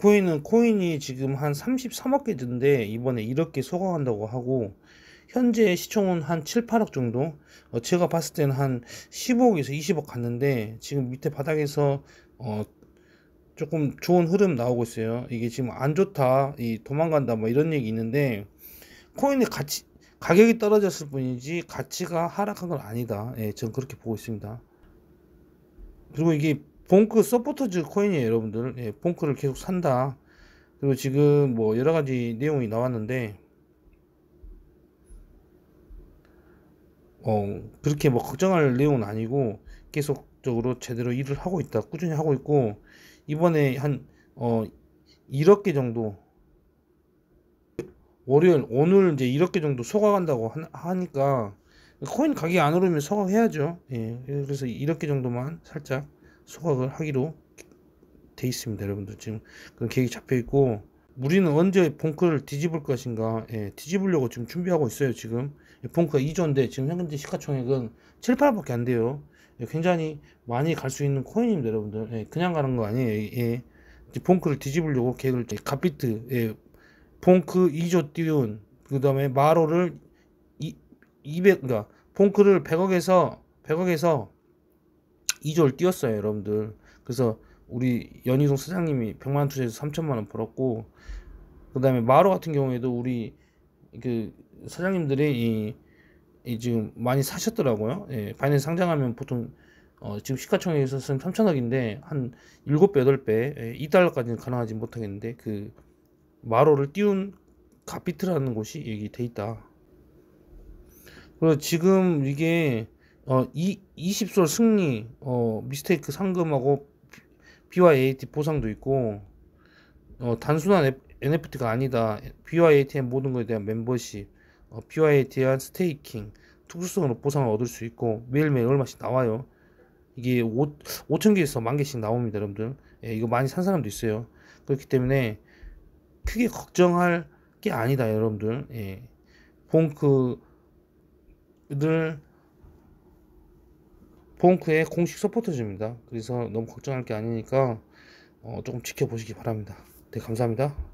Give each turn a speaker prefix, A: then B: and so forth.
A: 비트코인은 코인이 지금 한 33억 개든데 이번에 이렇게 소각한다고 하고 현재 시총은 한 7, 8억 정도 어, 제가 봤을 때는 한 15억에서 20억 갔는데 지금 밑에 바닥에서 어, 조금 좋은 흐름 나오고 있어요 이게 지금 안 좋다 이 도망간다 뭐 이런 얘기 있는데 코인의 가치 가격이 떨어졌을 뿐이지 가치가 하락한 건 아니다 예, 전 그렇게 보고 있습니다 그리고 이게 봉크 서포터즈 코인이에요 여러분들 예, 봉크를 계속 산다 그리고 지금 뭐 여러가지 내용이 나왔는데 어 그렇게 뭐 걱정할 내용은 아니고 계속적으로 제대로 일을 하고 있다 꾸준히 하고 있고 이번에 한어 1억 개 정도 월요일 오늘 이제 1억 개 정도 소각한다고 하니까 코인 가격이 안 오르면 소각해야죠 예 그래서 1억 개 정도만 살짝 소각을 하기로 돼 있습니다 여러분들 지금 그런 계획이 잡혀 있고 우리는 언제 본크를 뒤집을 것인가 예, 뒤집으려고 지금 준비하고 있어요 지금 본크가 예, 2조인데 지금 현재 시가총액은 7, 8밖에 안 돼요 예, 굉장히 많이 갈 수 있는 코인입니다 여러분들 예, 그냥 가는 거 아니에요 예, 본크를 뒤집으려고 계획을 예, 갓비트 예, 본크 2조 띄운 그 다음에 마로를 200 그러니까 본크를 100억에서 100억에서 2조를 뛰었어요 여러분들 그래서 우리 연희동 사장님이 100만원 투자해서 3천만원 벌었고 그 다음에 마루 같은 경우에도 우리 그 사장님들이 이, 이 지금 많이 사셨더라고요 예, 바이낸스 상장하면 보통 어, 지금 시가총액에서 는 3천억인데 한 7배 8배 예, 이달러까지는 가능하지 못하겠는데 그 마루를 띄운 가피트라는 곳이 여기 돼 있다 그리고 지금 이게 어, 이, 20솔 승리, 어, 미스테이크 상금하고 BYAT 보상도 있고, 어, 단순한 NFT가 아니다. BYAT의 모든 것에 대한 멤버십, 어, BYAT에 대한 스테이킹, 특수성으로 보상을 얻을 수 있고, 매일매일 얼마씩 나와요. 이게 5, 5천 개에서 만 개씩 나옵니다, 여러분들. 예, 이거 많이 산 사람도 있어요. 그렇기 때문에 크게 걱정할 게 아니다, 여러분들. 예. 봉크들 보온크의 공식 서포터즈입니다. 그래서 너무 걱정할 게 아니니까 어, 조금 지켜보시기 바랍니다. 네, 감사합니다.